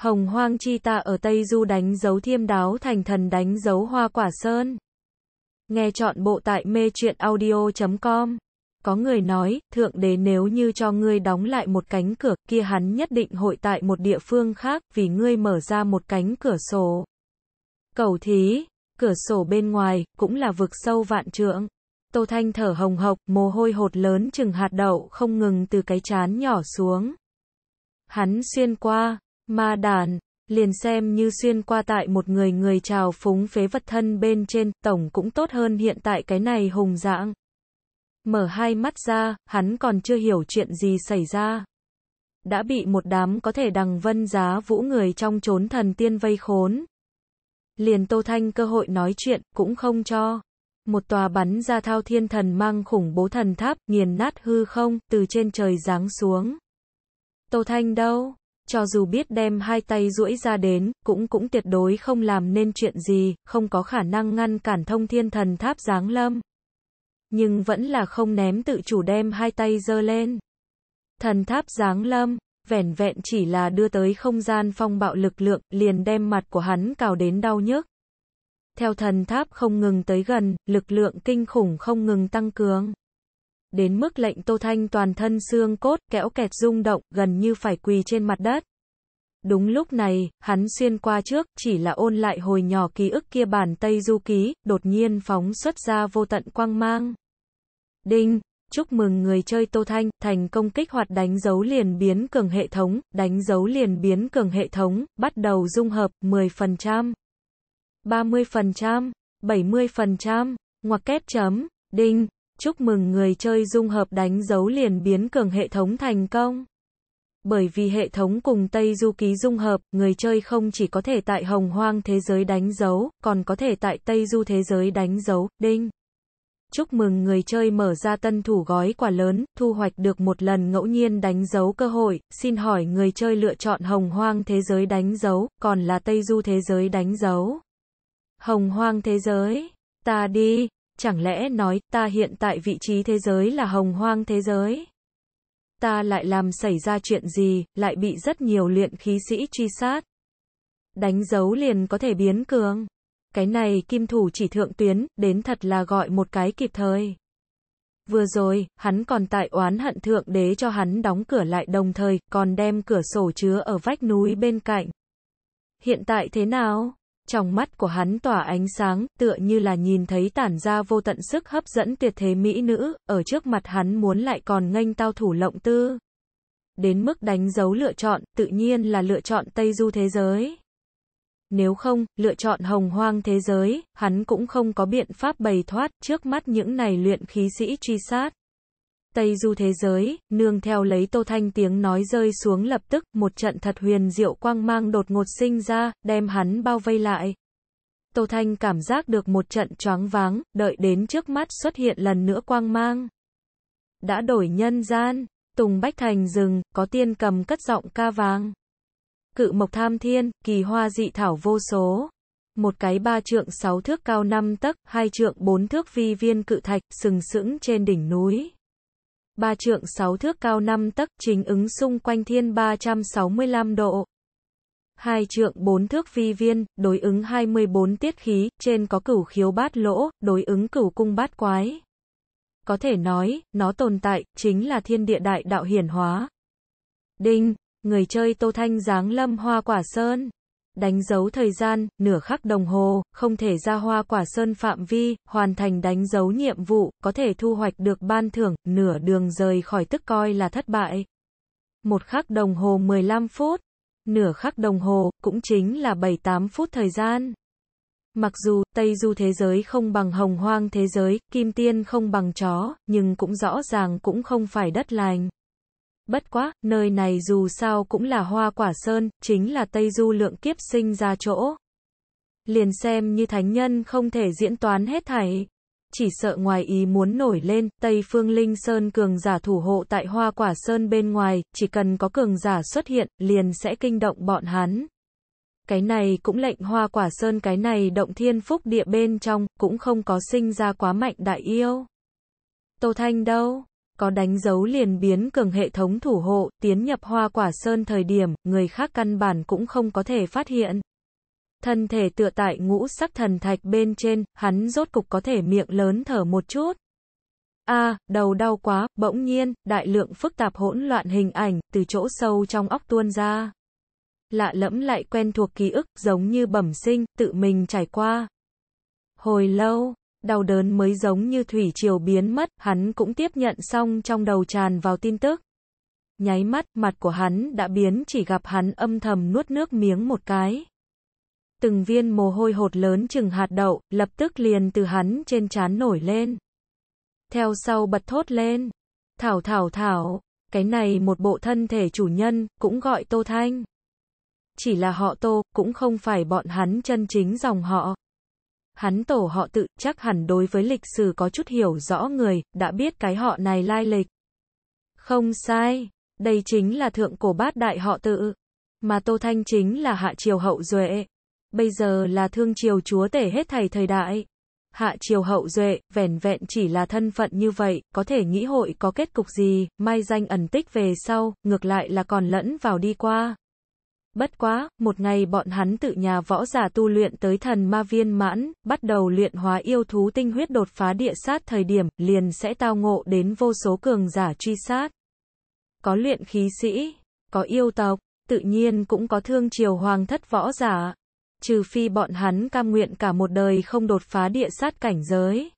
Hồng Hoang Chi Tạ ở Tây Du đánh dấu Thiêm Đáo Thành Thần đánh dấu Hoa Quả Sơn. Nghe chọn bộ tại mê truyện audio.com. Có người nói, Thượng Đế nếu như cho ngươi đóng lại một cánh cửa, kia hắn nhất định hội tại một địa phương khác, vì ngươi mở ra một cánh cửa sổ. Cầu thí, cửa sổ bên ngoài, cũng là vực sâu vạn trượng. Tô Thanh thở hồng hộc, mồ hôi hột lớn chừng hạt đậu không ngừng từ cái chán nhỏ xuống. Hắn xuyên qua, Ma đàn, liền xem như xuyên qua tại một người người trào phúng phế vật thân bên trên, tổng cũng tốt hơn hiện tại cái này hùng dạng. Mở hai mắt ra, hắn còn chưa hiểu chuyện gì xảy ra. Đã bị một đám có thể đằng vân giá vũ người trong trốn thần tiên vây khốn. Liền Tô Thanh cơ hội nói chuyện, cũng không cho. Một tòa bắn ra thao thiên thần mang khủng bố thần tháp, nghiền nát hư không, từ trên trời giáng xuống. Tô Thanh đâu? cho dù biết đem hai tay duỗi ra đến, cũng cũng tuyệt đối không làm nên chuyện gì, không có khả năng ngăn cản thông thiên thần tháp giáng lâm. Nhưng vẫn là không ném tự chủ đem hai tay giơ lên. Thần tháp giáng lâm, vẻn vẹn chỉ là đưa tới không gian phong bạo lực lượng, liền đem mặt của hắn cào đến đau nhức. Theo thần tháp không ngừng tới gần, lực lượng kinh khủng không ngừng tăng cường đến mức lệnh Tô Thanh toàn thân xương cốt, kẽo kẹt rung động, gần như phải quỳ trên mặt đất. Đúng lúc này, hắn xuyên qua trước, chỉ là ôn lại hồi nhỏ ký ức kia bản Tây Du Ký, đột nhiên phóng xuất ra vô tận quang mang. Đinh, chúc mừng người chơi Tô Thanh, thành công kích hoạt đánh dấu liền biến cường hệ thống, đánh dấu liền biến cường hệ thống, bắt đầu dung hợp, 10%, 30%, 70%, ngoặc kép chấm, đinh. Chúc mừng người chơi dung hợp đánh dấu liền biến cường hệ thống thành công. Bởi vì hệ thống cùng Tây Du Ký dung hợp, người chơi không chỉ có thể tại hồng hoang thế giới đánh dấu, còn có thể tại Tây Du thế giới đánh dấu, đinh. Chúc mừng người chơi mở ra tân thủ gói quả lớn, thu hoạch được một lần ngẫu nhiên đánh dấu cơ hội, xin hỏi người chơi lựa chọn hồng hoang thế giới đánh dấu, còn là Tây Du thế giới đánh dấu. Hồng hoang thế giới, ta đi, Chẳng lẽ nói ta hiện tại vị trí thế giới là hồng hoang thế giới? Ta lại làm xảy ra chuyện gì, lại bị rất nhiều luyện khí sĩ truy sát. Đánh dấu liền có thể biến cường. Cái này kim thủ chỉ thượng tuyến, đến thật là gọi một cái kịp thời. Vừa rồi, hắn còn tại oán hận thượng đế cho hắn đóng cửa lại đồng thời, còn đem cửa sổ chứa ở vách núi bên cạnh. Hiện tại thế nào? trong mắt của hắn tỏa ánh sáng, tựa như là nhìn thấy tản ra vô tận sức hấp dẫn tuyệt thế mỹ nữ, ở trước mặt hắn muốn lại còn nghênh tao thủ lộng tư. Đến mức đánh dấu lựa chọn, tự nhiên là lựa chọn Tây Du thế giới. Nếu không, lựa chọn hồng hoang thế giới, hắn cũng không có biện pháp bày thoát trước mắt những này luyện khí sĩ truy sát. Tây du thế giới, nương theo lấy Tô Thanh tiếng nói rơi xuống lập tức, một trận thật huyền diệu quang mang đột ngột sinh ra, đem hắn bao vây lại. Tô Thanh cảm giác được một trận choáng váng, đợi đến trước mắt xuất hiện lần nữa quang mang. Đã đổi nhân gian, Tùng Bách Thành rừng, có tiên cầm cất giọng ca vàng. Cự mộc tham thiên, kỳ hoa dị thảo vô số. Một cái ba trượng sáu thước cao năm tấc, hai trượng bốn thước vi viên cự thạch, sừng sững trên đỉnh núi ba trượng sáu thước cao năm tấc, chính ứng xung quanh thiên 365 độ. Hai trượng bốn thước phi viên, đối ứng 24 tiết khí, trên có cửu khiếu bát lỗ, đối ứng cửu cung bát quái. Có thể nói, nó tồn tại, chính là thiên địa đại đạo hiển hóa. Đinh, người chơi Tô Thanh giáng lâm hoa quả sơn đánh dấu thời gian, nửa khắc đồng hồ, không thể ra hoa quả sơn phạm vi, hoàn thành đánh dấu nhiệm vụ, có thể thu hoạch được ban thưởng, nửa đường rời khỏi tức coi là thất bại. Một khắc đồng hồ 15 phút, nửa khắc đồng hồ, cũng chính là 7-8 phút thời gian. Mặc dù, Tây Du thế giới không bằng hồng hoang thế giới, kim tiên không bằng chó, nhưng cũng rõ ràng cũng không phải đất lành. Bất quá, nơi này dù sao cũng là hoa quả sơn, chính là Tây Du lượng kiếp sinh ra chỗ. Liền xem như thánh nhân không thể diễn toán hết thảy. Chỉ sợ ngoài ý muốn nổi lên, Tây Phương Linh Sơn cường giả thủ hộ tại hoa quả sơn bên ngoài, chỉ cần có cường giả xuất hiện, liền sẽ kinh động bọn hắn. Cái này cũng lệnh hoa quả sơn cái này động thiên phúc địa bên trong, cũng không có sinh ra quá mạnh đại yêu. Tô Thanh đâu? có đánh dấu liền biến cường hệ thống thủ hộ, tiến nhập hoa quả sơn thời điểm, người khác căn bản cũng không có thể phát hiện. Thân thể tựa tại ngũ sắc thần thạch bên trên, hắn rốt cục có thể miệng lớn thở một chút. A, đầu đau quá, bỗng nhiên, đại lượng phức tạp hỗn loạn hình ảnh, từ chỗ sâu trong óc tuôn ra. Lạ lẫm lại quen thuộc ký ức, giống như bẩm sinh, tự mình trải qua. Hồi lâu, đau đớn mới giống như thủy triều biến mất, hắn cũng tiếp nhận xong trong đầu tràn vào tin tức. Nháy mắt, mặt của hắn đã biến chỉ gặp hắn âm thầm nuốt nước miếng một cái. Từng viên mồ hôi hột lớn chừng hạt đậu, lập tức liền từ hắn trên trán nổi lên. Theo sau bật thốt lên. Thảo thảo thảo, cái này một bộ thân thể chủ nhân, cũng gọi Tô Thanh. Chỉ là họ Tô, cũng không phải bọn hắn chân chính dòng họ. Hắn tổ họ tự, chắc hẳn đối với lịch sử có chút hiểu rõ người, đã biết cái họ này lai lịch. Không sai, đây chính là thượng cổ bát đại họ tự, mà Tô Thanh chính là hạ triều hậu duệ. Bây giờ là thương triều chúa tể hết thầy thời đại. Hạ triều hậu duệ, vẻn vẹn chỉ là thân phận như vậy, có thể nghĩ hội có kết cục gì, mai danh ẩn tích về sau, ngược lại là còn lẫn vào đi qua. Bất quá, một ngày bọn hắn tự nhà võ giả tu luyện tới thần ma viên mãn, bắt đầu luyện hóa yêu thú tinh huyết đột phá địa sát thời điểm, liền sẽ tao ngộ đến vô số cường giả truy sát. Có luyện khí sĩ, có yêu tộc, tự nhiên cũng có thương triều hoàng thất võ giả. Trừ phi bọn hắn cam nguyện cả một đời không đột phá địa sát cảnh giới.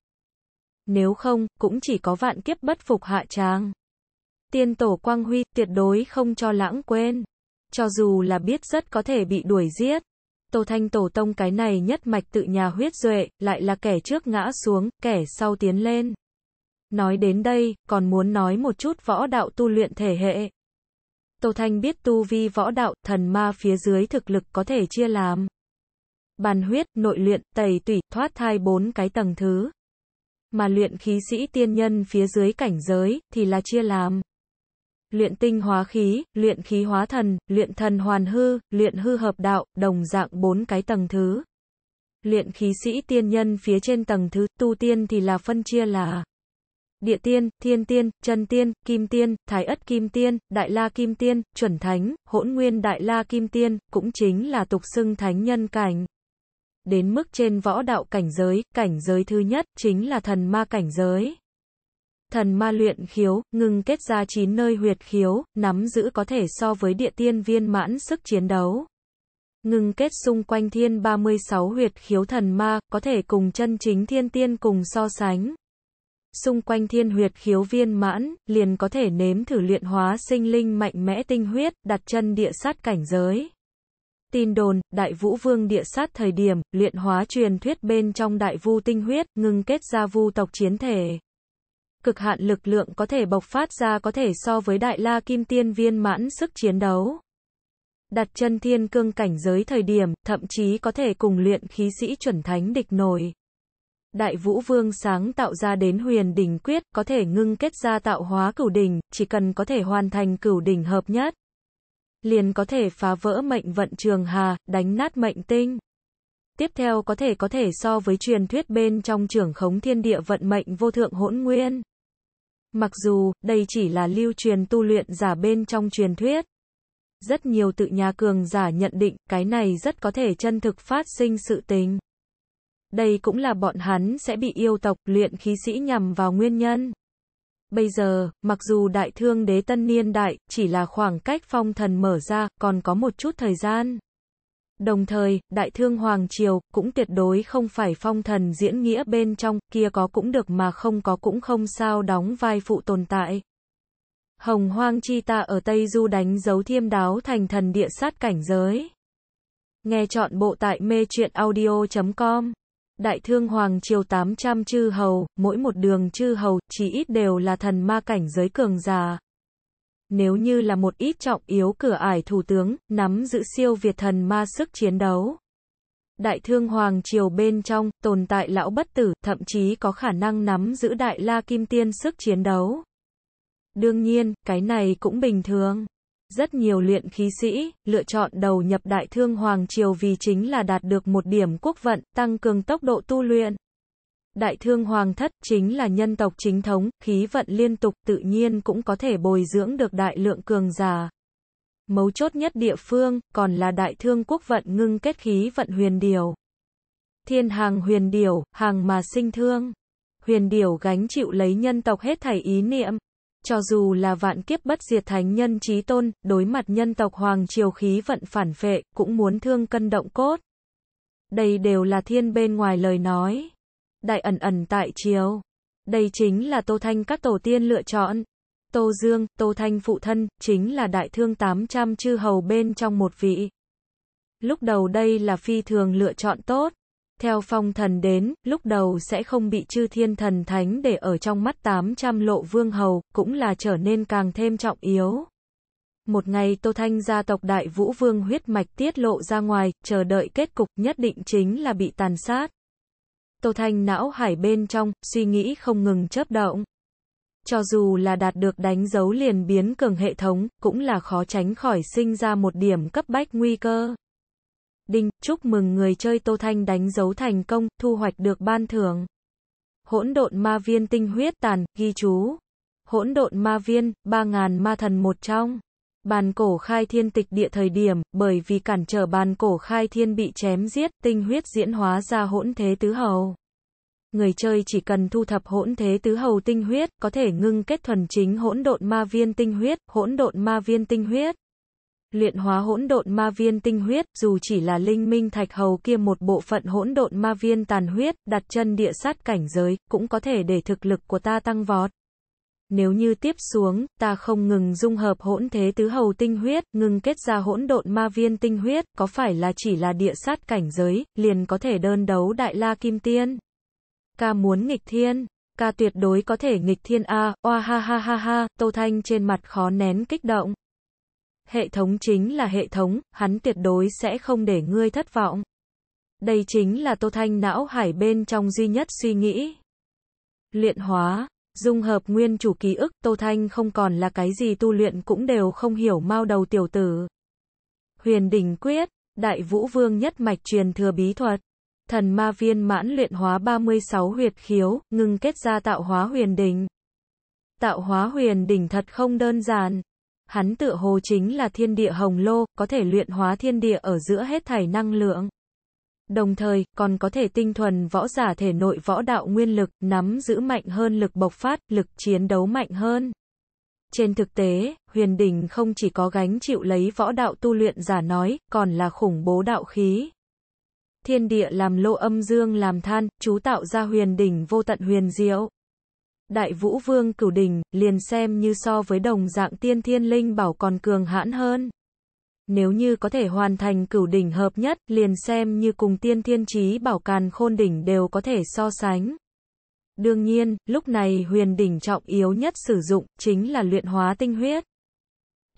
Nếu không, cũng chỉ có vạn kiếp bất phục hạ trang Tiên tổ quang huy tuyệt đối không cho lãng quên cho dù là biết rất có thể bị đuổi giết. Tô Thanh Tổ Tông cái này nhất mạch tự nhà huyết duệ, lại là kẻ trước ngã xuống, kẻ sau tiến lên. Nói đến đây, còn muốn nói một chút võ đạo tu luyện thể hệ. Tô Thanh biết tu vi võ đạo, thần ma phía dưới thực lực có thể chia làm. Bàn huyết, nội luyện, tẩy tủy, thoát thai bốn cái tầng thứ. Mà luyện khí sĩ tiên nhân phía dưới cảnh giới, thì là chia làm luyện tinh hóa khí, luyện khí hóa thần, luyện thần hoàn hư, luyện hư hợp đạo, đồng dạng bốn cái tầng thứ. Luyện khí sĩ tiên nhân phía trên tầng thứ, tu tiên thì là phân chia là địa tiên, thiên tiên, chân tiên, kim tiên, thái ất kim tiên, đại la kim tiên, chuẩn thánh, hỗn nguyên đại la kim tiên, cũng chính là tục xưng thánh nhân cảnh. Đến mức trên võ đạo cảnh giới, cảnh giới thứ nhất chính là thần ma cảnh giới thần ma luyện khiếu, ngưng kết ra 9 nơi huyệt khiếu, nắm giữ có thể so với địa tiên viên mãn sức chiến đấu. Ngưng kết xung quanh thiên 36 huyệt khiếu thần ma, có thể cùng chân chính thiên tiên cùng so sánh. Xung quanh thiên huyệt khiếu viên mãn, liền có thể nếm thử luyện hóa sinh linh mạnh mẽ tinh huyết, đặt chân địa sát cảnh giới. Tin đồn, Đại Vũ Vương địa sát thời điểm, luyện hóa truyền thuyết bên trong Đại Vu tinh huyết, ngưng kết ra vu tộc chiến thể cực hạn lực lượng có thể bộc phát ra có thể so với đại la kim tiên viên mãn sức chiến đấu. Đặt chân thiên cương cảnh giới thời điểm, thậm chí có thể cùng luyện khí sĩ chuẩn thánh địch nổi. Đại Vũ Vương sáng tạo ra đến huyền đỉnh quyết, có thể ngưng kết ra tạo hóa cửu đỉnh, chỉ cần có thể hoàn thành cửu đỉnh hợp nhất. Liền có thể phá vỡ mệnh vận trường hà, đánh nát mệnh tinh. Tiếp theo có thể có thể so với truyền thuyết bên trong trưởng khống thiên địa vận mệnh vô thượng hỗn nguyên. Mặc dù, đây chỉ là lưu truyền tu luyện giả bên trong truyền thuyết. Rất nhiều tự nhà cường giả nhận định, cái này rất có thể chân thực phát sinh sự tình. Đây cũng là bọn hắn sẽ bị yêu tộc luyện khí sĩ nhằm vào nguyên nhân. Bây giờ, mặc dù đại thương đế tân niên đại, chỉ là khoảng cách phong thần mở ra, còn có một chút thời gian. Đồng thời, Đại Thương Hoàng Triều, cũng tuyệt đối không phải phong thần diễn nghĩa bên trong, kia có cũng được mà không có cũng không sao đóng vai phụ tồn tại. Hồng Hoang Chi Ta ở Tây Du đánh dấu thiêm đáo thành thần địa sát cảnh giới. Nghe chọn bộ tại mê truyện audio.com Đại Thương Hoàng Triều 800 chư hầu, mỗi một đường chư hầu, chỉ ít đều là thần ma cảnh giới cường già nếu như là một ít trọng yếu cửa ải thủ tướng, nắm giữ siêu Việt thần ma sức chiến đấu. Đại thương Hoàng Triều bên trong, tồn tại lão bất tử, thậm chí có khả năng nắm giữ đại la kim tiên sức chiến đấu. Đương nhiên, cái này cũng bình thường. Rất nhiều luyện khí sĩ, lựa chọn đầu nhập đại thương Hoàng Triều vì chính là đạt được một điểm quốc vận, tăng cường tốc độ tu luyện. Đại thương hoàng thất chính là nhân tộc chính thống, khí vận liên tục tự nhiên cũng có thể bồi dưỡng được đại lượng cường giả. Mấu chốt nhất địa phương, còn là đại thương quốc vận ngưng kết khí vận huyền điều. Thiên hàng huyền điều, hàng mà sinh thương. Huyền điều gánh chịu lấy nhân tộc hết thảy ý niệm. Cho dù là vạn kiếp bất diệt thánh nhân trí tôn, đối mặt nhân tộc hoàng triều khí vận phản vệ cũng muốn thương cân động cốt. Đây đều là thiên bên ngoài lời nói đại ẩn ẩn tại chiếu Đây chính là Tô Thanh các tổ tiên lựa chọn. Tô Dương, Tô Thanh phụ thân, chính là đại thương 800 chư hầu bên trong một vị. Lúc đầu đây là phi thường lựa chọn tốt. Theo phong thần đến, lúc đầu sẽ không bị chư thiên thần thánh để ở trong mắt 800 lộ vương hầu, cũng là trở nên càng thêm trọng yếu. Một ngày Tô Thanh gia tộc đại vũ vương huyết mạch tiết lộ ra ngoài, chờ đợi kết cục nhất định chính là bị tàn sát. Tô Thanh não hải bên trong, suy nghĩ không ngừng chớp động. Cho dù là đạt được đánh dấu liền biến cường hệ thống, cũng là khó tránh khỏi sinh ra một điểm cấp bách nguy cơ. Đinh, chúc mừng người chơi Tô Thanh đánh dấu thành công, thu hoạch được ban thưởng. Hỗn độn ma viên tinh huyết tàn, ghi chú. Hỗn độn ma viên, 3.000 ma thần một trong. Bàn cổ khai thiên tịch địa thời điểm, bởi vì cản trở bàn cổ khai thiên bị chém giết, tinh huyết diễn hóa ra hỗn thế tứ hầu. Người chơi chỉ cần thu thập hỗn thế tứ hầu tinh huyết, có thể ngưng kết thuần chính hỗn độn ma viên tinh huyết, hỗn độn ma viên tinh huyết. Luyện hóa hỗn độn ma viên tinh huyết, dù chỉ là linh minh thạch hầu kia một bộ phận hỗn độn ma viên tàn huyết, đặt chân địa sát cảnh giới, cũng có thể để thực lực của ta tăng vọt nếu như tiếp xuống, ta không ngừng dung hợp hỗn thế tứ hầu tinh huyết, ngừng kết ra hỗn độn ma viên tinh huyết, có phải là chỉ là địa sát cảnh giới, liền có thể đơn đấu đại la kim tiên? Ca muốn nghịch thiên, ca tuyệt đối có thể nghịch thiên A, oa ha ha ha ha, Tô Thanh trên mặt khó nén kích động. Hệ thống chính là hệ thống, hắn tuyệt đối sẽ không để ngươi thất vọng. Đây chính là Tô Thanh não hải bên trong duy nhất suy nghĩ. Luyện hóa, Dung hợp nguyên chủ ký ức, Tô Thanh không còn là cái gì tu luyện cũng đều không hiểu mao đầu tiểu tử. Huyền đỉnh quyết, đại vũ vương nhất mạch truyền thừa bí thuật. Thần ma viên mãn luyện hóa 36 huyệt khiếu, ngừng kết ra tạo hóa huyền đỉnh. Tạo hóa huyền đỉnh thật không đơn giản. Hắn tựa hồ chính là thiên địa hồng lô, có thể luyện hóa thiên địa ở giữa hết thảy năng lượng đồng thời còn có thể tinh thuần võ giả thể nội võ đạo nguyên lực, nắm giữ mạnh hơn lực bộc phát, lực chiến đấu mạnh hơn. Trên thực tế, huyền đình không chỉ có gánh chịu lấy võ đạo tu luyện giả nói, còn là khủng bố đạo khí. Thiên địa làm lô âm dương làm than, chú tạo ra huyền đình vô tận huyền diệu. Đại vũ vương cửu đình liền xem như so với đồng dạng tiên thiên linh bảo còn cường hãn hơn nếu như có thể hoàn thành cửu đỉnh hợp nhất, liền xem như cùng tiên thiên trí bảo càn khôn đỉnh đều có thể so sánh. Đương nhiên, lúc này huyền đỉnh trọng yếu nhất sử dụng, chính là luyện hóa tinh huyết.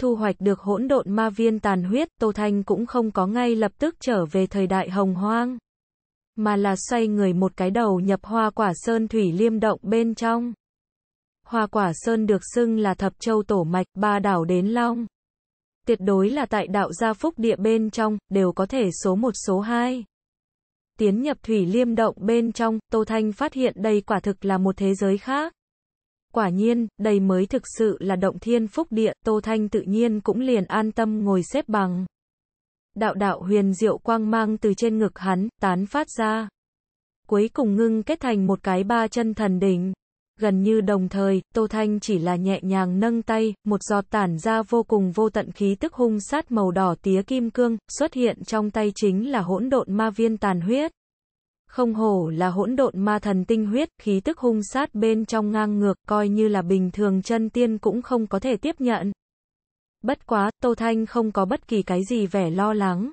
Thu hoạch được hỗn độn ma viên tàn huyết, Tô Thanh cũng không có ngay lập tức trở về thời đại hồng hoang, mà là xoay người một cái đầu nhập hoa quả sơn thủy liêm động bên trong. Hoa quả sơn được xưng là thập châu tổ mạch, ba đảo đến long. Tuyệt đối là tại đạo gia phúc địa bên trong, đều có thể số một số hai. Tiến nhập thủy liêm động bên trong, Tô Thanh phát hiện đây quả thực là một thế giới khác. Quả nhiên, đây mới thực sự là động thiên phúc địa, Tô Thanh tự nhiên cũng liền an tâm ngồi xếp bằng. Đạo đạo huyền diệu quang mang từ trên ngực hắn, tán phát ra. Cuối cùng ngưng kết thành một cái ba chân thần đỉnh. Gần như đồng thời, Tô Thanh chỉ là nhẹ nhàng nâng tay, một giọt tản ra vô cùng vô tận khí tức hung sát màu đỏ tía kim cương, xuất hiện trong tay chính là hỗn độn ma viên tàn huyết. Không hổ là hỗn độn ma thần tinh huyết, khí tức hung sát bên trong ngang ngược, coi như là bình thường chân tiên cũng không có thể tiếp nhận. Bất quá, Tô Thanh không có bất kỳ cái gì vẻ lo lắng.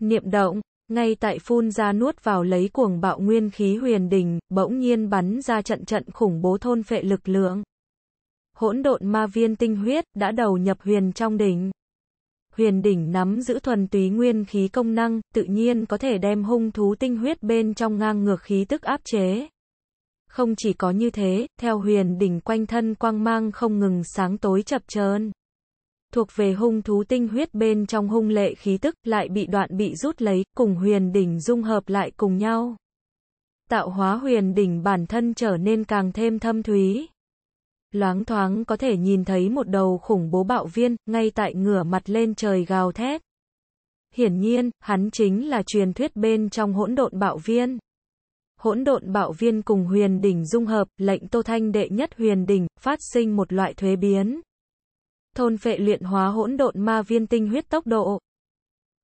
Niệm động, ngay tại phun ra nuốt vào lấy cuồng bạo nguyên khí huyền đình, bỗng nhiên bắn ra trận trận khủng bố thôn phệ lực lượng. Hỗn độn ma viên tinh huyết đã đầu nhập huyền trong đỉnh. Huyền đỉnh nắm giữ thuần túy nguyên khí công năng, tự nhiên có thể đem hung thú tinh huyết bên trong ngang ngược khí tức áp chế. Không chỉ có như thế, theo huyền đỉnh quanh thân quang mang không ngừng sáng tối chập chờn thuộc về hung thú tinh huyết bên trong hung lệ khí tức, lại bị đoạn bị rút lấy, cùng huyền đỉnh dung hợp lại cùng nhau. Tạo hóa huyền đỉnh bản thân trở nên càng thêm thâm thúy. Loáng thoáng có thể nhìn thấy một đầu khủng bố bạo viên, ngay tại ngửa mặt lên trời gào thét. Hiển nhiên, hắn chính là truyền thuyết bên trong hỗn độn bạo viên. Hỗn độn bạo viên cùng huyền đỉnh dung hợp, lệnh Tô Thanh đệ nhất huyền đỉnh, phát sinh một loại thuế biến thôn phệ luyện hóa hỗn độn ma viên tinh huyết tốc độ.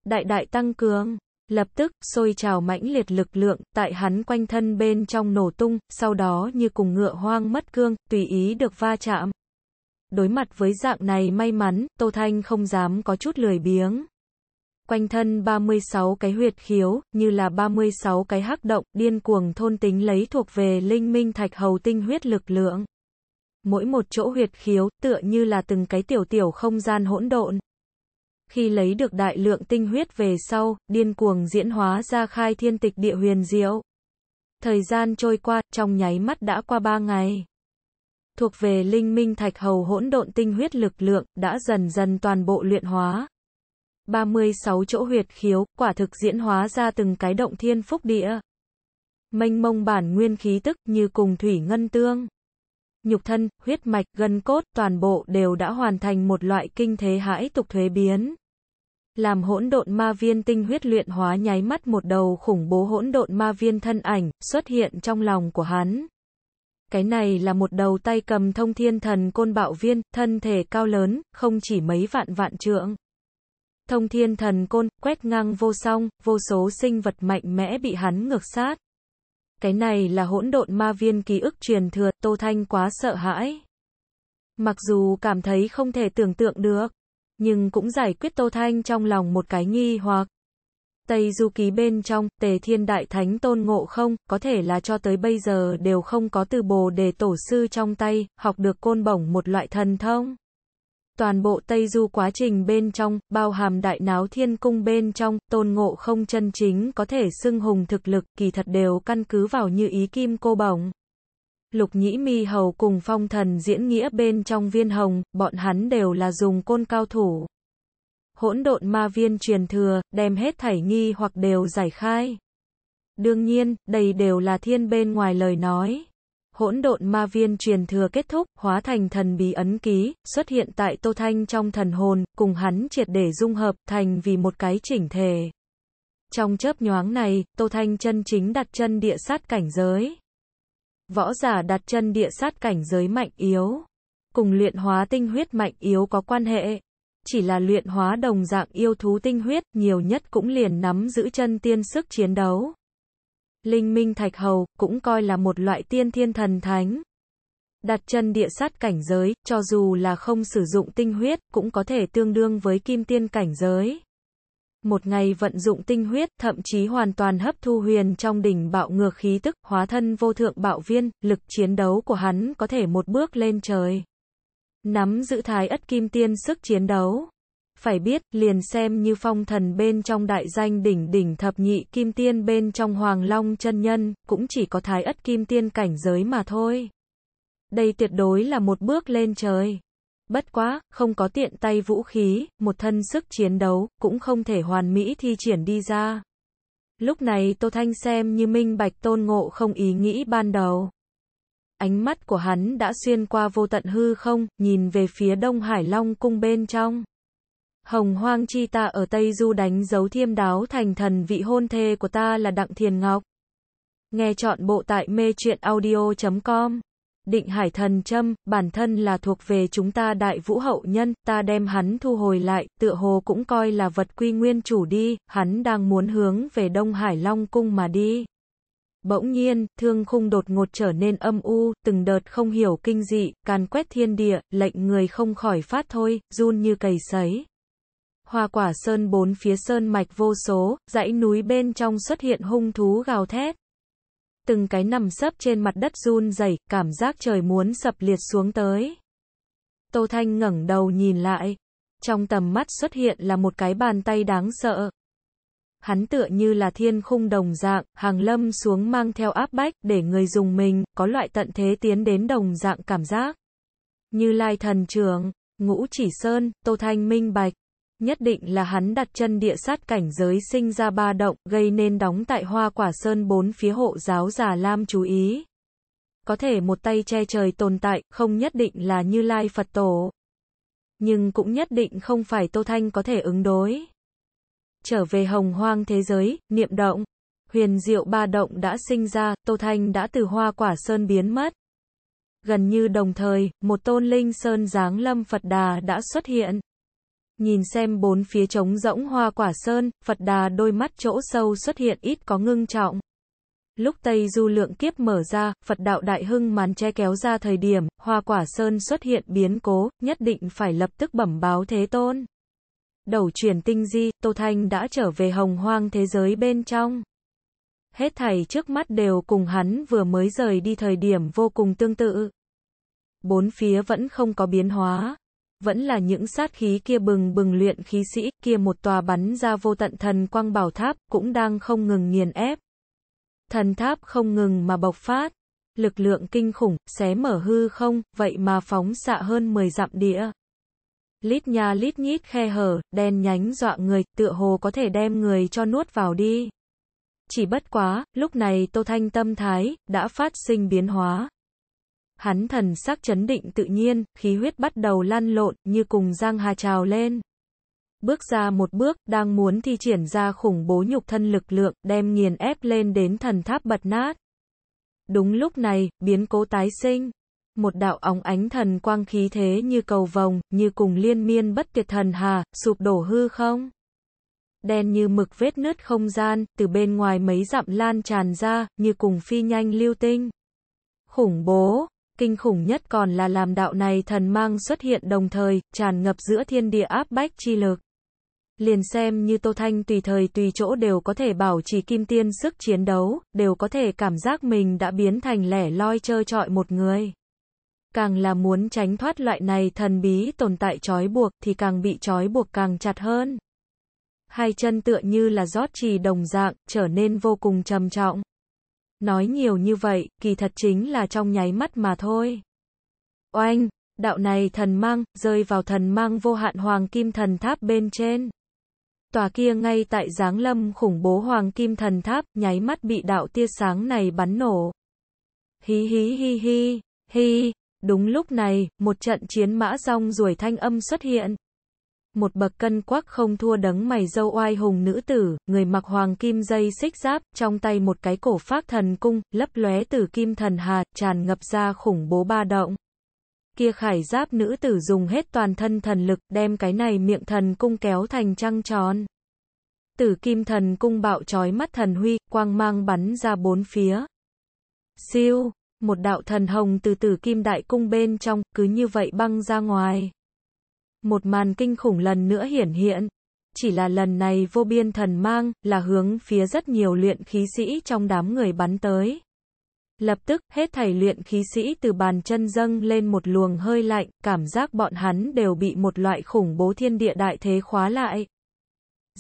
Đại đại tăng cường, lập tức sôi trào mãnh liệt lực lượng tại hắn quanh thân bên trong nổ tung, sau đó như cùng ngựa hoang mất cương, tùy ý được va chạm. Đối mặt với dạng này may mắn, Tô Thanh không dám có chút lười biếng. Quanh thân 36 cái huyệt khiếu, như là 36 cái hắc động, điên cuồng thôn tính lấy thuộc về linh minh thạch hầu tinh huyết lực lượng mỗi một chỗ huyệt khiếu tựa như là từng cái tiểu tiểu không gian hỗn độn. Khi lấy được đại lượng tinh huyết về sau, điên cuồng diễn hóa ra khai thiên tịch địa huyền diệu. Thời gian trôi qua, trong nháy mắt đã qua ba ngày. Thuộc về linh minh thạch hầu hỗn độn tinh huyết lực lượng, đã dần dần toàn bộ luyện hóa. 36 chỗ huyệt khiếu, quả thực diễn hóa ra từng cái động thiên phúc địa. Mênh mông bản nguyên khí tức như cùng thủy ngân tương nhục thân, huyết mạch, gân cốt, toàn bộ đều đã hoàn thành một loại kinh thế hãi tục thuế biến. Làm hỗn độn ma viên tinh huyết luyện hóa nháy mắt một đầu khủng bố hỗn độn ma viên thân ảnh, xuất hiện trong lòng của hắn. Cái này là một đầu tay cầm thông thiên thần côn bạo viên, thân thể cao lớn, không chỉ mấy vạn vạn trượng. Thông thiên thần côn, quét ngang vô song, vô số sinh vật mạnh mẽ bị hắn ngược sát. Cái này là hỗn độn ma viên ký ức truyền thừa, Tô Thanh quá sợ hãi. Mặc dù cảm thấy không thể tưởng tượng được, nhưng cũng giải quyết Tô Thanh trong lòng một cái nghi hoặc. Tây Du Ký bên trong, Tề Thiên Đại Thánh Tôn Ngộ Không, có thể là cho tới bây giờ đều không có từ bồ đề tổ sư trong tay, học được côn bổng một loại thần thông. Toàn bộ Tây Du quá trình bên trong, bao hàm đại náo thiên cung bên trong, tôn ngộ không chân chính có thể xưng hùng thực lực, kỳ thật đều căn cứ vào như ý kim cô bỏng. Lục Nhĩ Mi Hầu cùng phong thần diễn nghĩa bên trong viên hồng, bọn hắn đều là dùng côn cao thủ. Hỗn độn ma viên truyền thừa, đem hết thảy nghi hoặc đều giải khai. Đương nhiên, đây đều là thiên bên ngoài lời nói hỗn độn ma viên truyền thừa kết thúc, hóa thành thần bí ấn ký, xuất hiện tại Tô Thanh trong thần hồn, cùng hắn triệt để dung hợp, thành vì một cái chỉnh thể. Trong chớp nhoáng này, Tô Thanh chân chính đặt chân địa sát cảnh giới. Võ giả đặt chân địa sát cảnh giới mạnh yếu, cùng luyện hóa tinh huyết mạnh yếu có quan hệ. Chỉ là luyện hóa đồng dạng yêu thú tinh huyết, nhiều nhất cũng liền nắm giữ chân tiên sức chiến đấu. Linh Minh Thạch Hầu cũng coi là một loại tiên thiên thần thánh. Đặt chân địa sát cảnh giới, cho dù là không sử dụng tinh huyết, cũng có thể tương đương với kim tiên cảnh giới. Một ngày vận dụng tinh huyết, thậm chí hoàn toàn hấp thu huyền trong đỉnh bạo ngược khí tức, hóa thân vô thượng bạo viên, lực chiến đấu của hắn có thể một bước lên trời. Nắm giữ thái ất kim tiên sức chiến đấu phải biết, liền xem như phong thần bên trong đại danh đỉnh đỉnh thập nhị kim tiên bên trong hoàng long chân nhân, cũng chỉ có thái ất kim tiên cảnh giới mà thôi. Đây tuyệt đối là một bước lên trời. Bất quá, không có tiện tay vũ khí, một thân sức chiến đấu, cũng không thể hoàn mỹ thi triển đi ra. Lúc này Tô Thanh xem như minh bạch tôn ngộ không ý nghĩ ban đầu. Ánh mắt của hắn đã xuyên qua vô tận hư không, nhìn về phía Đông Hải Long cung bên trong. Hồng hoang chi ta ở Tây Du đánh dấu thiêm đáo thành thần vị hôn thê của ta là Đặng Thiền Ngọc. Nghe chọn bộ tại mê truyện audio.com. Định Hải Thần trâm bản thân là thuộc về chúng ta đại vũ hậu nhân, ta đem hắn thu hồi lại, tựa hồ cũng coi là vật quy nguyên chủ đi, hắn đang muốn hướng về Đông Hải Long Cung mà đi. Bỗng nhiên, thương khung đột ngột trở nên âm u, từng đợt không hiểu kinh dị, càn quét thiên địa, lệnh người không khỏi phát thôi, run như cầy sấy hoa quả sơn bốn phía sơn mạch vô số, dãy núi bên trong xuất hiện hung thú gào thét. Từng cái nằm sấp trên mặt đất run rẩy, cảm giác trời muốn sập liệt xuống tới. Tô Thanh ngẩng đầu nhìn lại, trong tầm mắt xuất hiện là một cái bàn tay đáng sợ. Hắn tựa như là thiên khung đồng dạng, hàng lâm xuống mang theo áp bách, để người dùng mình, có loại tận thế tiến đến đồng dạng cảm giác. Như lai thần trưởng, ngũ chỉ sơn, tô thanh minh bạch. Nhất định là hắn đặt chân địa sát cảnh giới sinh ra ba động, gây nên đóng tại hoa quả sơn bốn phía hộ giáo già Lam chú ý. Có thể một tay che trời tồn tại, không nhất định là như Lai Phật Tổ. Nhưng cũng nhất định không phải Tô Thanh có thể ứng đối. Trở về hồng hoang thế giới, niệm động, huyền diệu ba động đã sinh ra, Tô Thanh đã từ hoa quả sơn biến mất. Gần như đồng thời, một tôn linh sơn dáng lâm Phật Đà đã xuất hiện nhìn xem bốn phía trống rỗng hoa quả sơn, Phật đà đôi mắt chỗ sâu xuất hiện ít có ngưng trọng. Lúc Tây Du lượng kiếp mở ra, Phật đạo đại hưng màn che kéo ra thời điểm, hoa quả sơn xuất hiện biến cố, nhất định phải lập tức bẩm báo Thế Tôn. Đầu chuyển tinh di, Tô Thanh đã trở về hồng hoang thế giới bên trong. Hết thảy trước mắt đều cùng hắn vừa mới rời đi thời điểm vô cùng tương tự. Bốn phía vẫn không có biến hóa, vẫn là những sát khí kia bừng bừng luyện khí sĩ, kia một tòa bắn ra vô tận thần quang bảo tháp, cũng đang không ngừng nghiền ép. Thần tháp không ngừng mà bộc phát, lực lượng kinh khủng, xé mở hư không, vậy mà phóng xạ hơn 10 dặm địa. Lít nhà lít nhít khe hở, đen nhánh dọa người, tựa hồ có thể đem người cho nuốt vào đi. Chỉ bất quá, lúc này Tô Thanh tâm thái, đã phát sinh biến hóa. Hắn thần sắc chấn định tự nhiên, khí huyết bắt đầu lan lộn, như cùng giang hà trào lên. Bước ra một bước, đang muốn thi triển ra khủng bố nhục thân lực lượng, đem nghiền ép lên đến thần tháp bật nát. Đúng lúc này, biến cố tái sinh. Một đạo óng ánh thần quang khí thế như cầu vồng, như cùng liên miên bất tuyệt thần hà, sụp đổ hư không đen như mực vết nứt không gian, từ bên ngoài mấy dặm lan tràn ra, như cùng phi nhanh lưu tinh. Khủng bố, Kinh khủng nhất còn là làm đạo này thần mang xuất hiện đồng thời, tràn ngập giữa thiên địa áp bách chi lực. Liền xem như Tô Thanh tùy thời tùy chỗ đều có thể bảo trì kim tiên sức chiến đấu, đều có thể cảm giác mình đã biến thành lẻ loi chơi trọi một người. Càng là muốn tránh thoát loại này thần bí tồn tại trói buộc thì càng bị trói buộc càng chặt hơn. Hai chân tựa như là rót trì đồng dạng, trở nên vô cùng trầm trọng. Nói nhiều như vậy, kỳ thật chính là trong nháy mắt mà thôi. Oanh, đạo này thần mang, rơi vào thần mang vô hạn hoàng kim thần tháp bên trên. Tòa kia ngay tại giáng lâm khủng bố hoàng kim thần tháp, nháy mắt bị đạo tia sáng này bắn nổ. Hí hí hí hí, hí, đúng lúc này, một trận chiến mã rong ruổi thanh âm xuất hiện một bậc cân quắc không thua đấng mày dâu oai hùng nữ tử, người mặc hoàng kim dây xích giáp, trong tay một cái cổ phát thần cung, lấp lóe từ kim thần hà, tràn ngập ra khủng bố ba động. Kia khải giáp nữ tử dùng hết toàn thân thần lực, đem cái này miệng thần cung kéo thành trăng tròn. Tử kim thần cung bạo trói mắt thần huy, quang mang bắn ra bốn phía. Siêu, một đạo thần hồng từ tử kim đại cung bên trong, cứ như vậy băng ra ngoài một màn kinh khủng lần nữa hiển hiện. Chỉ là lần này vô biên thần mang, là hướng phía rất nhiều luyện khí sĩ trong đám người bắn tới. Lập tức, hết thảy luyện khí sĩ từ bàn chân dâng lên một luồng hơi lạnh, cảm giác bọn hắn đều bị một loại khủng bố thiên địa đại thế khóa lại.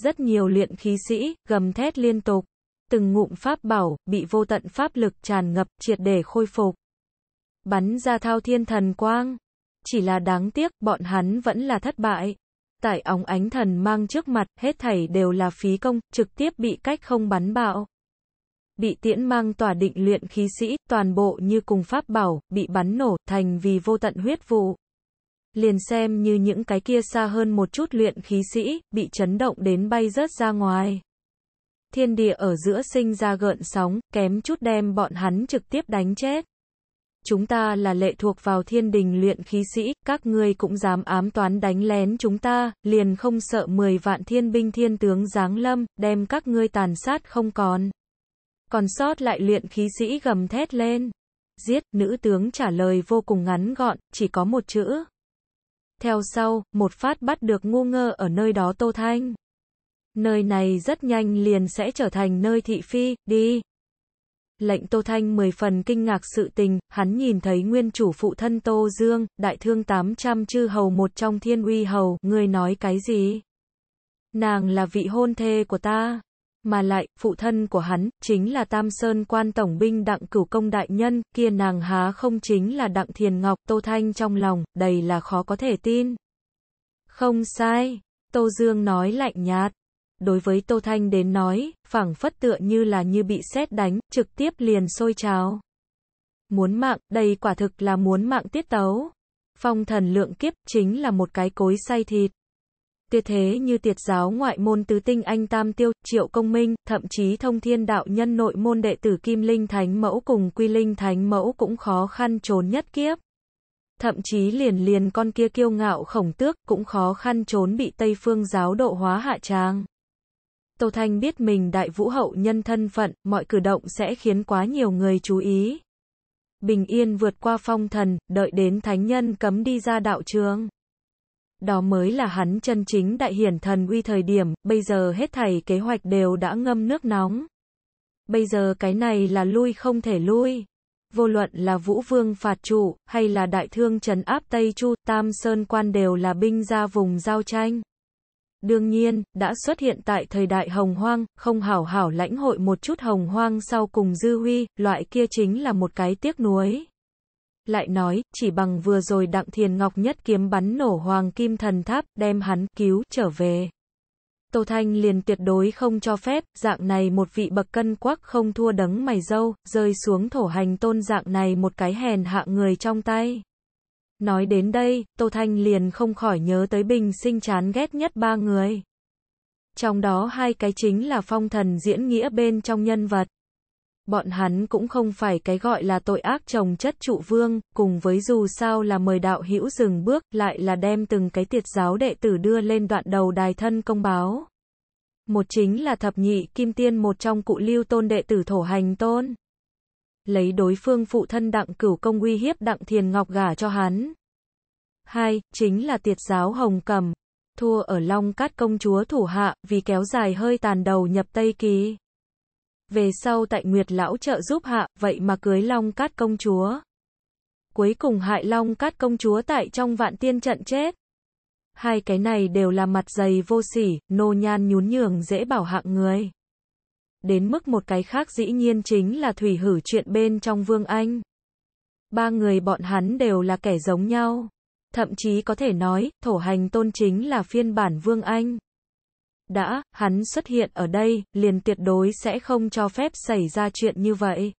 Rất nhiều luyện khí sĩ, gầm thét liên tục. Từng ngụm pháp bảo, bị vô tận pháp lực tràn ngập, triệt để khôi phục. Bắn ra thao thiên thần quang, chỉ là đáng tiếc, bọn hắn vẫn là thất bại. tại ống ánh thần mang trước mặt, hết thảy đều là phí công, trực tiếp bị cách không bắn bạo. Bị tiễn mang tỏa định luyện khí sĩ, toàn bộ như cùng pháp bảo, bị bắn nổ, thành vì vô tận huyết vụ. Liền xem như những cái kia xa hơn một chút luyện khí sĩ, bị chấn động đến bay rớt ra ngoài thiên địa ở giữa sinh ra gợn sóng, kém chút đem bọn hắn trực tiếp đánh chết chúng ta là lệ thuộc vào thiên đình luyện khí sĩ, các ngươi cũng dám ám toán đánh lén chúng ta, liền không sợ 10 vạn thiên binh thiên tướng giáng lâm, đem các ngươi tàn sát không còn. Còn sót lại luyện khí sĩ gầm thét lên. Giết, nữ tướng trả lời vô cùng ngắn gọn, chỉ có một chữ. Theo sau, một phát bắt được ngu ngơ ở nơi đó Tô Thanh. Nơi này rất nhanh liền sẽ trở thành nơi thị phi, đi lệnh Tô Thanh mười phần kinh ngạc sự tình, hắn nhìn thấy nguyên chủ phụ thân Tô Dương, đại thương 800 chư hầu một trong thiên uy hầu, người nói cái gì? Nàng là vị hôn thê của ta, mà lại, phụ thân của hắn, chính là Tam Sơn quan tổng binh đặng cửu công đại nhân, kia nàng há không chính là đặng thiền ngọc, Tô Thanh trong lòng, đầy là khó có thể tin. Không sai, Tô Dương nói lạnh nhạt, đối với Tô Thanh đến nói, phảng phất tựa như là như bị xét đánh, trực tiếp liền sôi trào. Muốn mạng, đây quả thực là muốn mạng tiết tấu. Phong thần lượng kiếp chính là một cái cối say thịt. Tiệt thế như tiệt giáo ngoại môn tứ tinh anh Tam Tiêu, Triệu Công Minh, thậm chí thông thiên đạo nhân nội môn đệ tử Kim Linh Thánh Mẫu cùng Quy Linh Thánh Mẫu cũng khó khăn trốn nhất kiếp. Thậm chí liền liền con kia kiêu ngạo khổng tước cũng khó khăn trốn bị Tây Phương giáo độ hóa hạ trang. Tâu Thanh biết mình đại vũ hậu nhân thân phận, mọi cử động sẽ khiến quá nhiều người chú ý. Bình yên vượt qua phong thần, đợi đến thánh nhân cấm đi ra đạo trường. Đó mới là hắn chân chính đại hiển thần uy thời điểm, bây giờ hết thảy kế hoạch đều đã ngâm nước nóng. Bây giờ cái này là lui không thể lui. Vô luận là Vũ Vương phạt trụ, hay là đại thương trấn áp Tây Chu, Tam Sơn quan đều là binh ra vùng giao tranh. Đương nhiên, đã xuất hiện tại thời đại hồng hoang, không hảo hảo lãnh hội một chút hồng hoang sau cùng dư huy, loại kia chính là một cái tiếc nuối. Lại nói, chỉ bằng vừa rồi Đặng Thiền Ngọc nhất kiếm bắn nổ hoàng kim thần tháp, đem hắn cứu trở về. Tô Thanh liền tuyệt đối không cho phép, dạng này một vị bậc cân quắc không thua đấng mày dâu, rơi xuống thổ hành tôn dạng này một cái hèn hạ người trong tay. Nói đến đây, Tô Thanh liền không khỏi nhớ tới bình sinh chán ghét nhất ba người. Trong đó hai cái chính là phong thần diễn nghĩa bên trong nhân vật. Bọn hắn cũng không phải cái gọi là tội ác chồng chất trụ vương, cùng với dù sao là mời đạo hữu dừng bước, lại là đem từng cái tiệt giáo đệ tử đưa lên đoạn đầu đài thân công báo. Một chính là thập nhị kim tiên một trong cụ lưu tôn đệ tử thổ hành tôn lấy đối phương phụ thân đặng cửu công uy hiếp đặng thiền ngọc gả cho hắn. Hai, chính là tiệt giáo Hồng Cầm, thua ở Long Cát công chúa thủ hạ, vì kéo dài hơi tàn đầu nhập Tây ký Về sau tại Nguyệt Lão trợ giúp hạ, vậy mà cưới Long Cát công chúa. Cuối cùng hại Long Cát công chúa tại trong vạn tiên trận chết. Hai cái này đều là mặt dày vô sỉ, nô nhan nhún nhường dễ bảo hạng người đến mức một cái khác dĩ nhiên chính là thủy hử chuyện bên trong Vương Anh. Ba người bọn hắn đều là kẻ giống nhau. Thậm chí có thể nói, thổ hành tôn chính là phiên bản Vương Anh. Đã, hắn xuất hiện ở đây, liền tuyệt đối sẽ không cho phép xảy ra chuyện như vậy.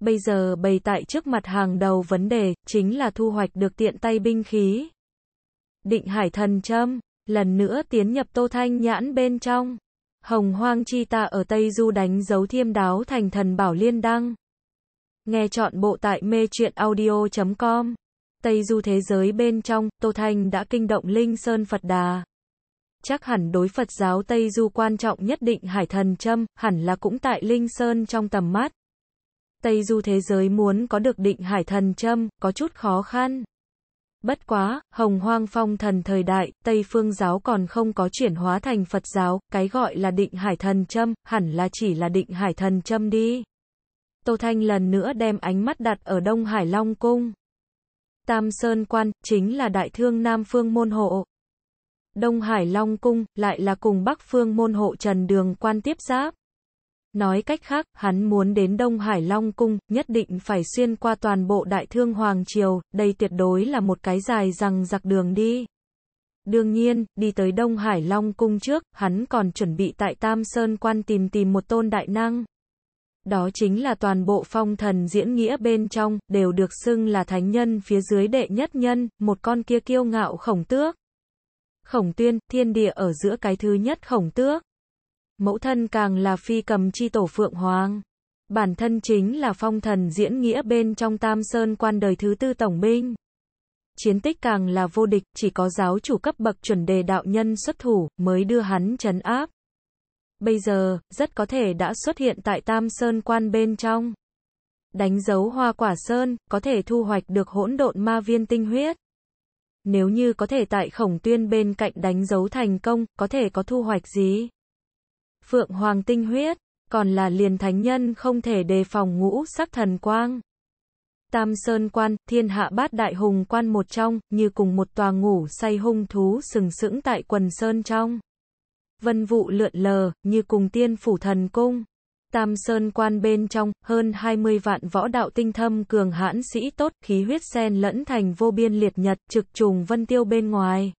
Bây giờ bày tại trước mặt hàng đầu vấn đề, chính là thu hoạch được tiện tay binh khí. Định hải thần châm, lần nữa tiến nhập tô thanh nhãn bên trong. Hồng Hoang Chi Tạ ở Tây Du đánh dấu thiêm đáo thành thần Bảo Liên Đăng. Nghe chọn bộ tại mê truyện audio.com. Tây Du thế giới bên trong, Tô Thanh đã kinh động Linh Sơn Phật Đà. Chắc hẳn đối Phật giáo Tây Du quan trọng nhất định Hải Thần Châm, hẳn là cũng tại Linh Sơn trong tầm mắt. Tây Du thế giới muốn có được định Hải Thần Châm, có chút khó khăn. Bất quá, hồng hoang phong thần thời đại, Tây phương giáo còn không có chuyển hóa thành Phật giáo, cái gọi là định hải thần châm, hẳn là chỉ là định hải thần châm đi. Tô Thanh lần nữa đem ánh mắt đặt ở Đông Hải Long Cung. Tam Sơn Quan, chính là đại thương Nam Phương Môn Hộ. Đông Hải Long Cung, lại là cùng Bắc Phương Môn Hộ Trần Đường Quan tiếp giáp. Nói cách khác, hắn muốn đến Đông Hải Long Cung, nhất định phải xuyên qua toàn bộ Đại Thương Hoàng Triều, đây tuyệt đối là một cái dài rằng giặc đường đi. Đương nhiên, đi tới Đông Hải Long Cung trước, hắn còn chuẩn bị tại Tam Sơn Quan tìm tìm một tôn đại năng. Đó chính là toàn bộ phong thần diễn nghĩa bên trong, đều được xưng là thánh nhân phía dưới đệ nhất nhân, một con kia kiêu ngạo khổng tước. Khổng tuyên, thiên địa ở giữa cái thứ nhất khổng tước mẫu thân càng là phi cầm chi tổ Phượng Hoàng. Bản thân chính là phong thần diễn nghĩa bên trong Tam Sơn quan đời thứ tư tổng binh. Chiến tích càng là vô địch, chỉ có giáo chủ cấp bậc chuẩn đề đạo nhân xuất thủ, mới đưa hắn chấn áp. Bây giờ, rất có thể đã xuất hiện tại Tam Sơn quan bên trong. Đánh dấu hoa quả sơn, có thể thu hoạch được hỗn độn ma viên tinh huyết. Nếu như có thể tại khổng tuyên bên cạnh đánh dấu thành công, có thể có thu hoạch gì? phượng hoàng tinh huyết, còn là liền thánh nhân không thể đề phòng ngũ sắc thần quang. Tam Sơn Quan, thiên hạ bát đại hùng quan một trong, như cùng một tòa ngủ say hung thú sừng sững tại quần sơn trong. Vân vụ lượn lờ, như cùng tiên phủ thần cung. Tam Sơn Quan bên trong, hơn 20 vạn võ đạo tinh thâm cường hãn sĩ tốt, khí huyết sen lẫn thành vô biên liệt nhật, trực trùng vân tiêu bên ngoài.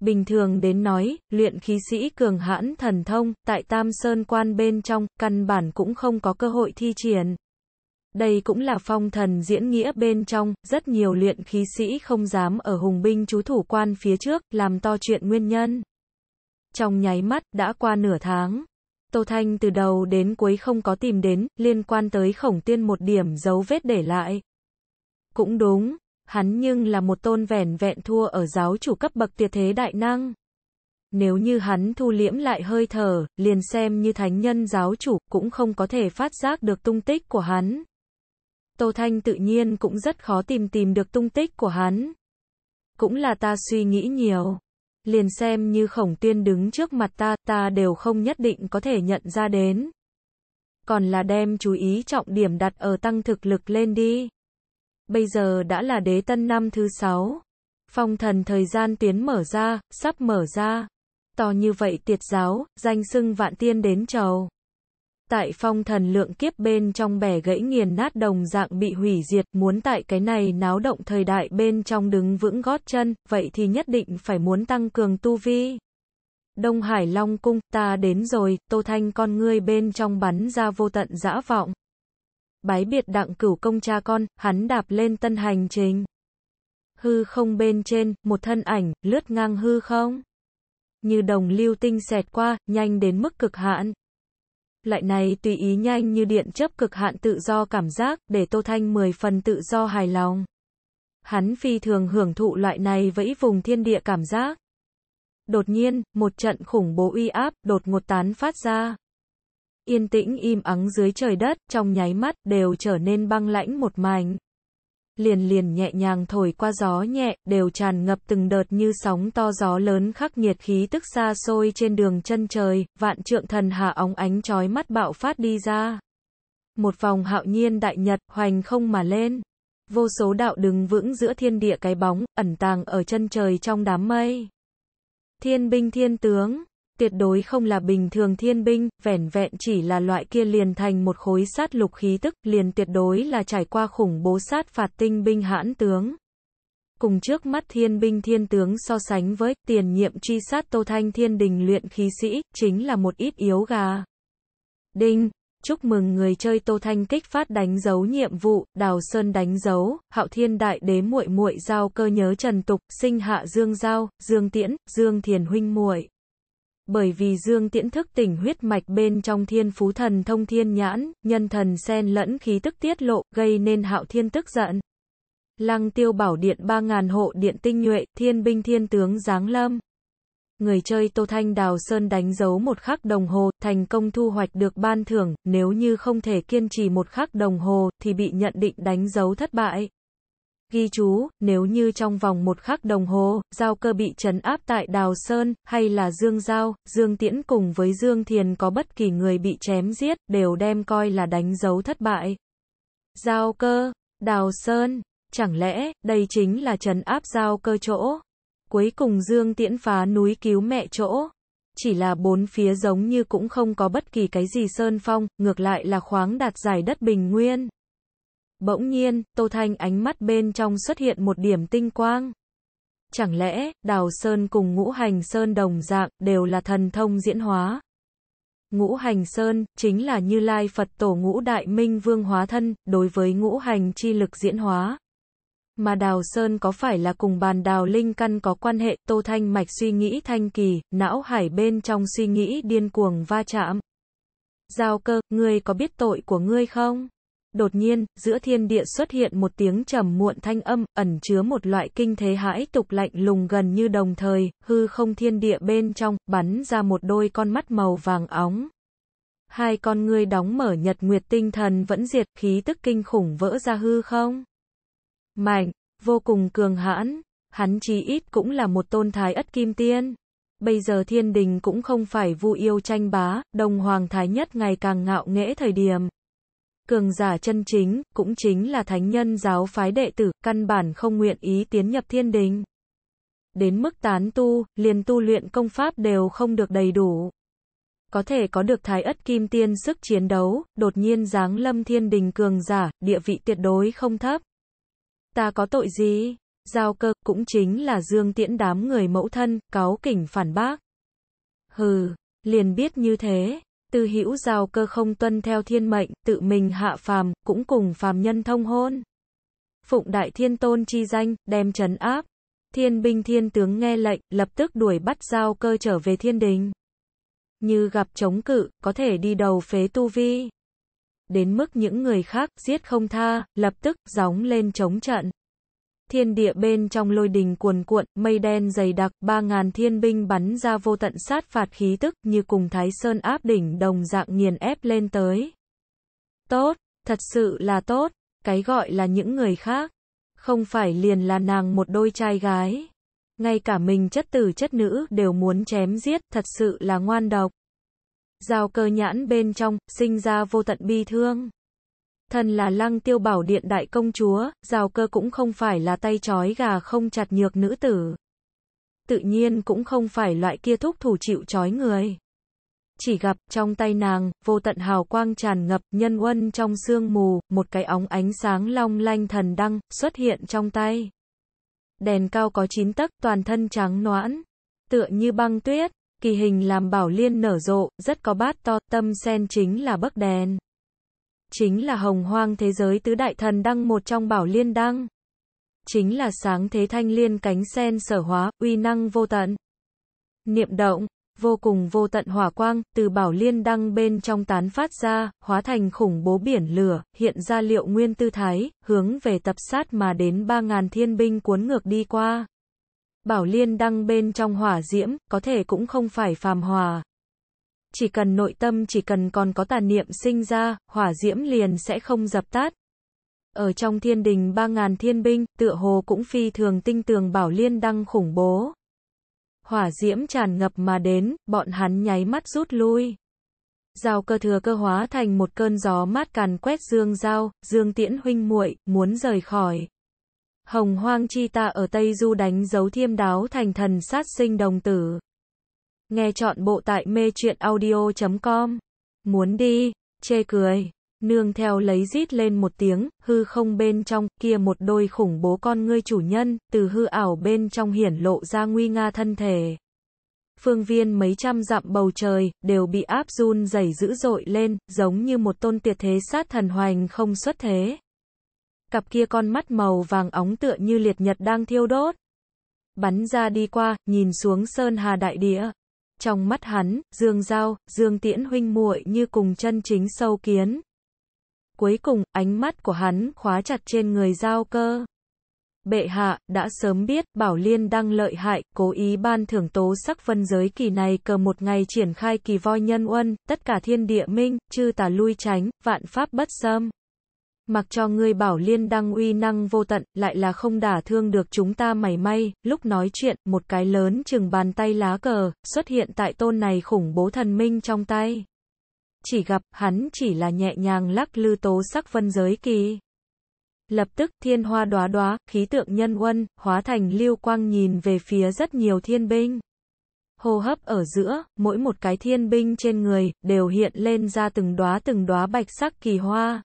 Bình thường đến nói, luyện khí sĩ cường hãn thần thông, tại Tam Sơn Quan bên trong, căn bản cũng không có cơ hội thi triển. Đây cũng là phong thần diễn nghĩa bên trong, rất nhiều luyện khí sĩ không dám ở hùng binh chú thủ quan phía trước, làm to chuyện nguyên nhân. Trong nháy mắt, đã qua nửa tháng, Tô Thanh từ đầu đến cuối không có tìm đến, liên quan tới khổng tiên một điểm dấu vết để lại. Cũng đúng, hắn nhưng là một tôn vẻn vẹn thua ở giáo chủ cấp bậc tiệt thế đại năng. Nếu như hắn thu liễm lại hơi thở, liền xem như thánh nhân giáo chủ, cũng không có thể phát giác được tung tích của hắn. Tô Thanh tự nhiên cũng rất khó tìm tìm được tung tích của hắn. Cũng là ta suy nghĩ nhiều. Liền xem như khổng tuyên đứng trước mặt ta, ta đều không nhất định có thể nhận ra đến. Còn là đem chú ý trọng điểm đặt ở tăng thực lực lên đi. Bây giờ đã là đế tân năm thứ sáu. Phong thần thời gian tiến mở ra, sắp mở ra. To như vậy tiệt giáo, danh sưng vạn tiên đến trầu. Tại phong thần lượng kiếp bên trong bẻ gãy nghiền nát đồng dạng bị hủy diệt, muốn tại cái này náo động thời đại bên trong đứng vững gót chân, vậy thì nhất định phải muốn tăng cường tu vi. Đông Hải Long Cung, ta đến rồi, Tô Thanh con ngươi bên trong bắn ra vô tận dã vọng bái biệt đặng cửu công cha con, hắn đạp lên tân hành trình. Hư không bên trên, một thân ảnh, lướt ngang hư không. Như đồng lưu tinh xẹt qua, nhanh đến mức cực hạn. Lại này tùy ý nhanh như điện chấp cực hạn tự do cảm giác, để Tô Thanh mười phần tự do hài lòng. Hắn phi thường hưởng thụ loại này vẫy vùng thiên địa cảm giác. Đột nhiên, một trận khủng bố uy áp, đột ngột tán phát ra yên tĩnh im ắng dưới trời đất, trong nháy mắt, đều trở nên băng lãnh một mảnh. Liền liền nhẹ nhàng thổi qua gió nhẹ, đều tràn ngập từng đợt như sóng to gió lớn khắc nghiệt khí tức xa xôi trên đường chân trời, vạn trượng thần hạ óng ánh trói mắt bạo phát đi ra. Một vòng hạo nhiên đại nhật, hoành không mà lên. Vô số đạo đứng vững giữa thiên địa cái bóng, ẩn tàng ở chân trời trong đám mây. Thiên binh thiên tướng tuyệt đối không là bình thường thiên binh, vẻn vẹn chỉ là loại kia liền thành một khối sát lục khí tức, liền tuyệt đối là trải qua khủng bố sát phạt tinh binh hãn tướng. Cùng trước mắt thiên binh thiên tướng so sánh với tiền nhiệm truy sát Tô Thanh thiên đình luyện khí sĩ, chính là một ít yếu gà. Đinh, chúc mừng người chơi Tô Thanh kích phát đánh dấu nhiệm vụ, Đào Sơn đánh dấu, Hạo Thiên Đại Đế muội muội giao cơ nhớ Trần Tục, sinh hạ Dương Giao, Dương Tiễn, Dương Thiền huynh muội bởi vì Dương Tiễn thức tỉnh huyết mạch bên trong thiên phú thần thông thiên nhãn, nhân thần xen lẫn khí tức tiết lộ, gây nên hạo thiên tức giận. Lăng tiêu bảo điện ba ngàn hộ điện tinh nhuệ, thiên binh thiên tướng giáng lâm. Người chơi Tô Thanh Đào Sơn đánh dấu một khắc đồng hồ, thành công thu hoạch được ban thưởng, nếu như không thể kiên trì một khắc đồng hồ, thì bị nhận định đánh dấu thất bại. Ghi chú, nếu như trong vòng một khắc đồng hồ, giao cơ bị trấn áp tại Đào Sơn, hay là Dương Giao, Dương Tiễn cùng với Dương Thiền có bất kỳ người bị chém giết, đều đem coi là đánh dấu thất bại. Giao cơ, Đào Sơn, chẳng lẽ, đây chính là trấn áp giao cơ chỗ? Cuối cùng Dương Tiễn phá núi cứu mẹ chỗ chỉ là bốn phía giống như cũng không có bất kỳ cái gì sơn phong, ngược lại là khoáng đạt giải đất bình nguyên. Bỗng nhiên, Tô Thanh ánh mắt bên trong xuất hiện một điểm tinh quang. Chẳng lẽ, Đào Sơn cùng Ngũ Hành Sơn đồng dạng, đều là thần thông diễn hóa? Ngũ Hành Sơn, chính là Như Lai Phật Tổ Ngũ Đại Minh Vương hóa thân, đối với Ngũ Hành chi lực diễn hóa. Mà Đào Sơn có phải là cùng bàn Đào Linh Căn có quan hệ, Tô Thanh mạch suy nghĩ thanh kỳ, não hải bên trong suy nghĩ điên cuồng va chạm. Giao cơ, ngươi có biết tội của ngươi không? Đột nhiên, giữa thiên địa xuất hiện một tiếng trầm muộn thanh âm, ẩn chứa một loại kinh thế hãi tục lạnh lùng gần như đồng thời, hư không thiên địa bên trong, bắn ra một đôi con mắt màu vàng óng. Hai con ngươi đóng mở nhật nguyệt tinh thần vẫn diệt, khí tức kinh khủng vỡ ra hư không. Mạnh, vô cùng cường hãn, hắn chí ít cũng là một tôn thái ất kim tiên. Bây giờ thiên đình cũng không phải vu yêu tranh bá, đồng hoàng thái nhất ngày càng ngạo nghễ thời điểm, cường giả chân chính, cũng chính là thánh nhân giáo phái đệ tử, căn bản không nguyện ý tiến nhập thiên đình. Đến mức tán tu, liền tu luyện công pháp đều không được đầy đủ. Có thể có được thái ất kim tiên sức chiến đấu, đột nhiên giáng lâm thiên đình cường giả, địa vị tuyệt đối không thấp. Ta có tội gì? Giao cơ, cũng chính là dương tiễn đám người mẫu thân, cáo kỉnh phản bác. Hừ, liền biết như thế, từ hữu giao cơ không tuân theo thiên mệnh, tự mình hạ phàm, cũng cùng phàm nhân thông hôn. Phụng đại thiên tôn chi danh, đem trấn áp. Thiên binh thiên tướng nghe lệnh, lập tức đuổi bắt giao cơ trở về thiên đình. Như gặp chống cự, có thể đi đầu phế tu vi. Đến mức những người khác, giết không tha, lập tức, gióng lên chống trận thiên địa bên trong lôi đình cuồn cuộn, mây đen dày đặc, ba ngàn thiên binh bắn ra vô tận sát phạt khí tức như cùng Thái Sơn áp đỉnh đồng dạng nghiền ép lên tới. Tốt, thật sự là tốt, cái gọi là những người khác, không phải liền là nàng một đôi trai gái. Ngay cả mình chất tử chất nữ đều muốn chém giết, thật sự là ngoan độc. Giao cơ nhãn bên trong, sinh ra vô tận bi thương. Thần là lăng tiêu bảo điện đại công chúa, rào cơ cũng không phải là tay chói gà không chặt nhược nữ tử. Tự nhiên cũng không phải loại kia thúc thủ chịu chói người. Chỉ gặp, trong tay nàng, vô tận hào quang tràn ngập, nhân quân trong sương mù, một cái óng ánh sáng long lanh thần đăng, xuất hiện trong tay. Đèn cao có chín tấc, toàn thân trắng noãn, tựa như băng tuyết, kỳ hình làm bảo liên nở rộ, rất có bát to, tâm sen chính là bấc đèn chính là hồng hoang thế giới tứ đại thần đăng một trong bảo liên đăng. Chính là sáng thế thanh liên cánh sen sở hóa, uy năng vô tận. Niệm động, vô cùng vô tận hỏa quang, từ bảo liên đăng bên trong tán phát ra, hóa thành khủng bố biển lửa, hiện ra liệu nguyên tư thái, hướng về tập sát mà đến ba ngàn thiên binh cuốn ngược đi qua. Bảo liên đăng bên trong hỏa diễm, có thể cũng không phải phàm hòa, chỉ cần nội tâm chỉ cần còn có tà niệm sinh ra, hỏa diễm liền sẽ không dập tắt. Ở trong thiên đình ba ngàn thiên binh, tựa hồ cũng phi thường tinh tường bảo liên đăng khủng bố. Hỏa diễm tràn ngập mà đến, bọn hắn nháy mắt rút lui. Giao cơ thừa cơ hóa thành một cơn gió mát càn quét dương giao, dương tiễn huynh muội muốn rời khỏi. Hồng hoang chi ta ở Tây Du đánh dấu thiêm đáo thành thần sát sinh đồng tử. Nghe chọn bộ tại mê chuyện audio.com. Muốn đi, chê cười. Nương theo lấy rít lên một tiếng, hư không bên trong, kia một đôi khủng bố con ngươi chủ nhân, từ hư ảo bên trong hiển lộ ra nguy nga thân thể. Phương viên mấy trăm dặm bầu trời, đều bị áp run dày dữ dội lên, giống như một tôn tiệt thế sát thần hoành không xuất thế. Cặp kia con mắt màu vàng óng tựa như liệt nhật đang thiêu đốt. Bắn ra đi qua, nhìn xuống sơn hà đại địa. Trong mắt hắn, Dương Giao, Dương Tiễn huynh muội như cùng chân chính sâu kiến. Cuối cùng, ánh mắt của hắn khóa chặt trên người Giao cơ. Bệ hạ, đã sớm biết, Bảo Liên đang lợi hại, cố ý ban thưởng tố sắc vân giới kỳ này cờ một ngày triển khai kỳ voi nhân uân, tất cả thiên địa minh, chư tà lui tránh, vạn pháp bất xâm mặc cho ngươi bảo liên đăng uy năng vô tận, lại là không đả thương được chúng ta mảy may, lúc nói chuyện, một cái lớn chừng bàn tay lá cờ, xuất hiện tại tôn này khủng bố thần minh trong tay. Chỉ gặp, hắn chỉ là nhẹ nhàng lắc lư tố sắc vân giới kỳ. Lập tức, thiên hoa đóa đóa, khí tượng nhân quân hóa thành lưu quang nhìn về phía rất nhiều thiên binh. Hô hấp ở giữa, mỗi một cái thiên binh trên người, đều hiện lên ra từng đóa từng đóa bạch sắc kỳ hoa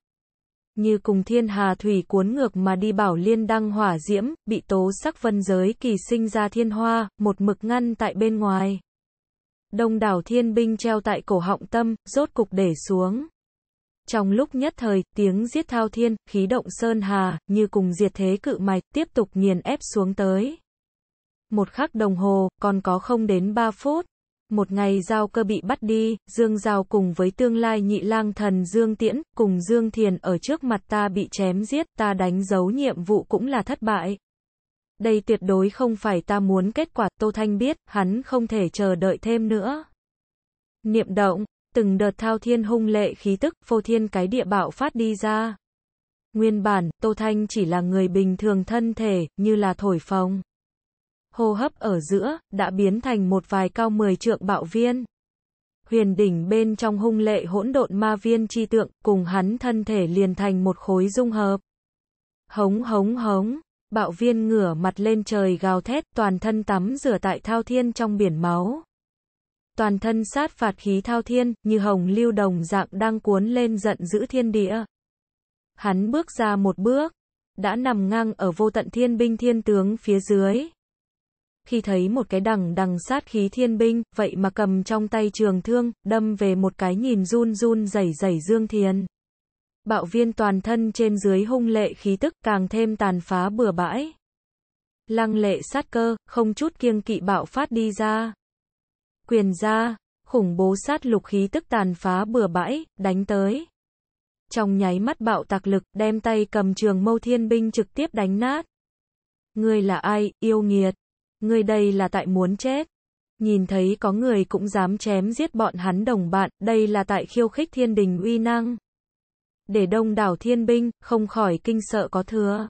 như cùng thiên hà thủy cuốn ngược mà đi bảo liên đăng hỏa diễm, bị tố sắc vân giới kỳ sinh ra thiên hoa, một mực ngăn tại bên ngoài. Đông đảo thiên binh treo tại cổ họng tâm, rốt cục để xuống. Trong lúc nhất thời, tiếng giết thao thiên, khí động sơn hà, như cùng diệt thế cự mạch, tiếp tục nghiền ép xuống tới. Một khắc đồng hồ, còn có không đến ba phút một ngày Giao cơ bị bắt đi, Dương Giao cùng với tương lai nhị lang thần Dương Tiễn, cùng Dương Thiền ở trước mặt ta bị chém giết, ta đánh dấu nhiệm vụ cũng là thất bại. Đây tuyệt đối không phải ta muốn kết quả, Tô Thanh biết, hắn không thể chờ đợi thêm nữa. Niệm động, từng đợt thao thiên hung lệ khí tức, phô thiên cái địa bạo phát đi ra. Nguyên bản, Tô Thanh chỉ là người bình thường thân thể, như là thổi phồng hô hấp ở giữa, đã biến thành một vài cao mười trượng bạo viên. Huyền đỉnh bên trong hung lệ hỗn độn ma viên chi tượng, cùng hắn thân thể liền thành một khối dung hợp. Hống hống hống, bạo viên ngửa mặt lên trời gào thét, toàn thân tắm rửa tại thao thiên trong biển máu. Toàn thân sát phạt khí thao thiên, như hồng lưu đồng dạng đang cuốn lên giận giữ thiên địa. Hắn bước ra một bước, đã nằm ngang ở vô tận thiên binh thiên tướng phía dưới khi thấy một cái đằng đằng sát khí thiên binh, vậy mà cầm trong tay trường thương, đâm về một cái nhìn run run rẩy rẩy Dương thiên Bạo viên toàn thân trên dưới hung lệ khí tức càng thêm tàn phá bừa bãi. Lăng lệ sát cơ, không chút kiêng kỵ bạo phát đi ra. Quyền ra, khủng bố sát lục khí tức tàn phá bừa bãi, đánh tới. Trong nháy mắt bạo tạc lực, đem tay cầm trường mâu thiên binh trực tiếp đánh nát. Ngươi là ai, yêu nghiệt? Ngươi đây là tại muốn chết. Nhìn thấy có người cũng dám chém giết bọn hắn đồng bạn, đây là tại khiêu khích thiên đình uy năng. Để đông đảo thiên binh, không khỏi kinh sợ có thừa.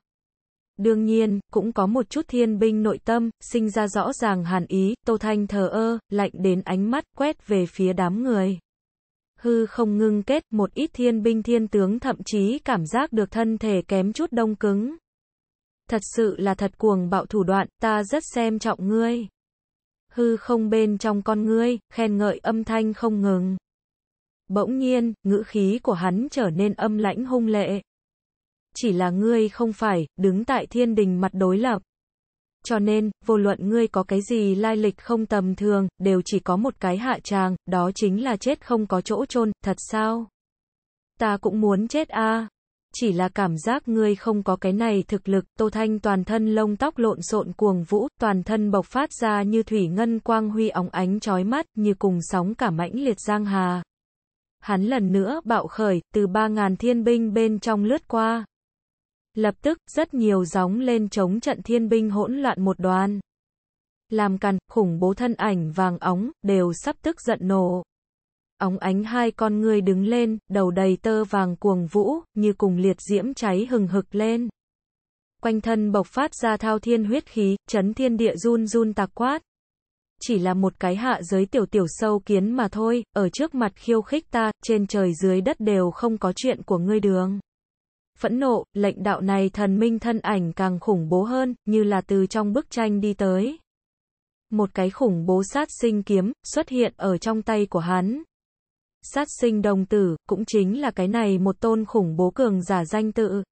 Đương nhiên, cũng có một chút thiên binh nội tâm, sinh ra rõ ràng hàn ý, Tô Thanh thờ ơ, lạnh đến ánh mắt quét về phía đám người. Hư không ngưng kết, một ít thiên binh thiên tướng thậm chí cảm giác được thân thể kém chút đông cứng thật sự là thật cuồng bạo thủ đoạn, ta rất xem trọng ngươi. Hư không bên trong con ngươi, khen ngợi âm thanh không ngừng. Bỗng nhiên, ngữ khí của hắn trở nên âm lãnh hung lệ. Chỉ là ngươi không phải, đứng tại thiên đình mặt đối lập. Cho nên, vô luận ngươi có cái gì lai lịch không tầm thường, đều chỉ có một cái hạ tràng, đó chính là chết không có chỗ chôn, thật sao? Ta cũng muốn chết a. À chỉ là cảm giác ngươi không có cái này thực lực, Tô Thanh toàn thân lông tóc lộn xộn cuồng vũ, toàn thân bộc phát ra như thủy ngân quang huy óng ánh chói mắt, như cùng sóng cả mãnh liệt giang hà. Hắn lần nữa bạo khởi, từ ba ngàn thiên binh bên trong lướt qua. Lập tức, rất nhiều gióng lên chống trận thiên binh hỗn loạn một đoàn. Làm càn, khủng bố thân ảnh vàng óng, đều sắp tức giận nổ óng ánh hai con người đứng lên, đầu đầy tơ vàng cuồng vũ, như cùng liệt diễm cháy hừng hực lên. Quanh thân bộc phát ra thao thiên huyết khí, chấn thiên địa run run tạc quát. Chỉ là một cái hạ giới tiểu tiểu sâu kiến mà thôi, ở trước mặt khiêu khích ta, trên trời dưới đất đều không có chuyện của ngươi đường. Phẫn nộ, lệnh đạo này thần minh thân ảnh càng khủng bố hơn, như là từ trong bức tranh đi tới một cái khủng bố sát sinh kiếm xuất hiện ở trong tay của hắn, sát sinh đồng tử, cũng chính là cái này một tôn khủng bố cường giả danh tự.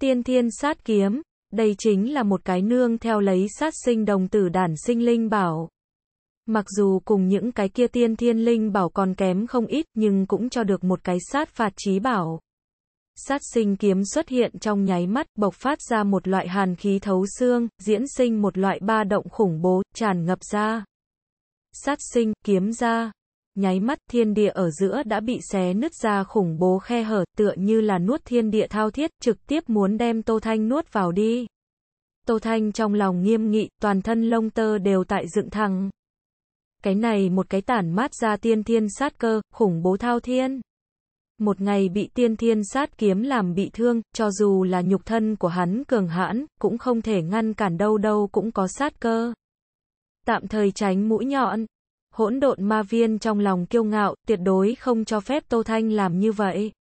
Tiên thiên sát kiếm, đây chính là một cái nương theo lấy sát sinh đồng tử đản sinh linh bảo. Mặc dù cùng những cái kia tiên thiên linh bảo còn kém không ít nhưng cũng cho được một cái sát phạt trí bảo. Sát sinh kiếm xuất hiện trong nháy mắt bộc phát ra một loại hàn khí thấu xương, diễn sinh một loại ba động khủng bố, tràn ngập ra. Sát sinh, kiếm ra, nháy mắt thiên địa ở giữa đã bị xé nứt ra khủng bố khe hở, tựa như là nuốt thiên địa thao thiết, trực tiếp muốn đem Tô Thanh nuốt vào đi. Tô Thanh trong lòng nghiêm nghị, toàn thân lông tơ đều tại dựng thẳng. Cái này một cái tản mát ra tiên thiên sát cơ, khủng bố thao thiên. Một ngày bị tiên thiên sát kiếm làm bị thương, cho dù là nhục thân của hắn cường hãn, cũng không thể ngăn cản đâu đâu cũng có sát cơ. Tạm thời tránh mũi nhọn, hỗn độn ma viên trong lòng kiêu ngạo, tuyệt đối không cho phép Tô Thanh làm như vậy.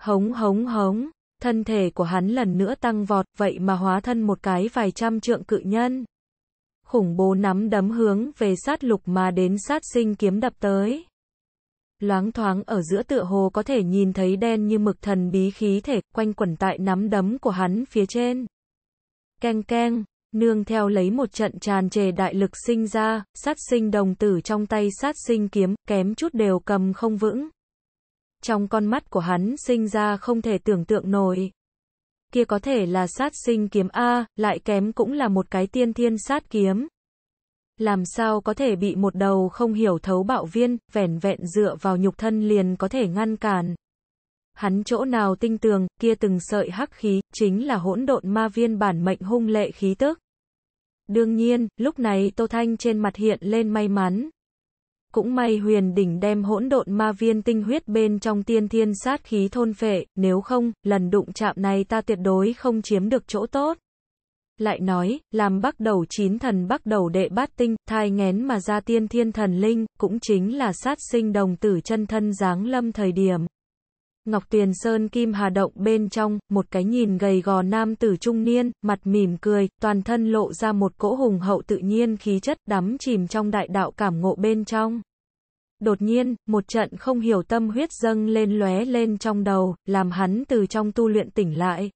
Hống hống hống, thân thể của hắn lần nữa tăng vọt, vậy mà hóa thân một cái vài trăm trượng cự nhân. Khủng bố nắm đấm hướng về sát lục mà đến sát sinh kiếm đập tới. Loáng thoáng ở giữa tựa hồ có thể nhìn thấy đen như mực thần bí khí thể quanh quẩn tại nắm đấm của hắn phía trên. Keng keng, nương theo lấy một trận tràn trề đại lực sinh ra, sát sinh đồng tử trong tay sát sinh kiếm, kém chút đều cầm không vững. Trong con mắt của hắn sinh ra không thể tưởng tượng nổi. Kia có thể là sát sinh kiếm A, lại kém cũng là một cái tiên thiên sát kiếm. Làm sao có thể bị một đầu không hiểu thấu bạo viên, vẻn vẹn dựa vào nhục thân liền có thể ngăn cản hắn chỗ nào tinh tường, kia từng sợi hắc khí, chính là hỗn độn ma viên bản mệnh hung lệ khí tức. Đương nhiên, lúc này Tô Thanh trên mặt hiện lên may mắn. Cũng may huyền đỉnh đem hỗn độn ma viên tinh huyết bên trong tiên thiên sát khí thôn phệ, nếu không, lần đụng chạm này ta tuyệt đối không chiếm được chỗ tốt. Lại nói, làm bắt đầu chín thần bắt đầu đệ bát tinh, thai ngén mà ra tiên thiên thần linh, cũng chính là sát sinh đồng tử chân thân giáng lâm thời điểm. Ngọc Tuyền Sơn Kim Hà Động bên trong, một cái nhìn gầy gò nam tử trung niên, mặt mỉm cười, toàn thân lộ ra một cỗ hùng hậu tự nhiên khí chất đắm chìm trong đại đạo cảm ngộ bên trong. Đột nhiên, một trận không hiểu tâm huyết dâng lên lóe lên trong đầu, làm hắn từ trong tu luyện tỉnh lại.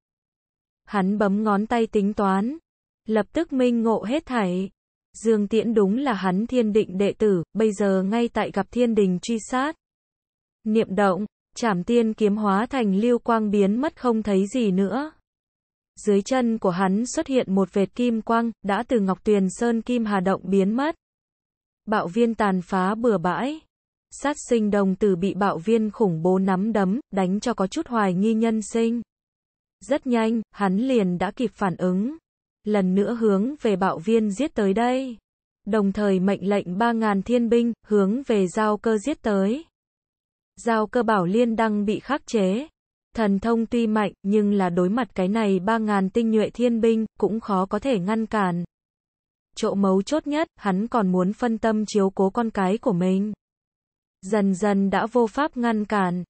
Hắn bấm ngón tay tính toán, lập tức minh ngộ hết thảy. Dương Tiễn đúng là hắn thiên định đệ tử, bây giờ ngay tại gặp thiên đình truy sát. Niệm động, Chảm tiên kiếm hóa thành lưu quang biến mất không thấy gì nữa. Dưới chân của hắn xuất hiện một vệt kim quang, đã từ Ngọc Tuyền Sơn Kim Hà Động biến mất. Bạo viên tàn phá bừa bãi. Sát sinh đồng tử bị bạo viên khủng bố nắm đấm, đánh cho có chút hoài nghi nhân sinh. Rất nhanh, hắn liền đã kịp phản ứng. Lần nữa hướng về bạo viên giết tới đây. Đồng thời mệnh lệnh 3.000 thiên binh, hướng về giao cơ giết tới. Giao cơ bảo liên đăng bị khắc chế. Thần thông tuy mạnh, nhưng là đối mặt cái này 3.000 tinh nhuệ thiên binh, cũng khó có thể ngăn cản. Chỗ mấu chốt nhất, hắn còn muốn phân tâm chiếu cố con cái của mình. Dần dần đã vô pháp ngăn cản,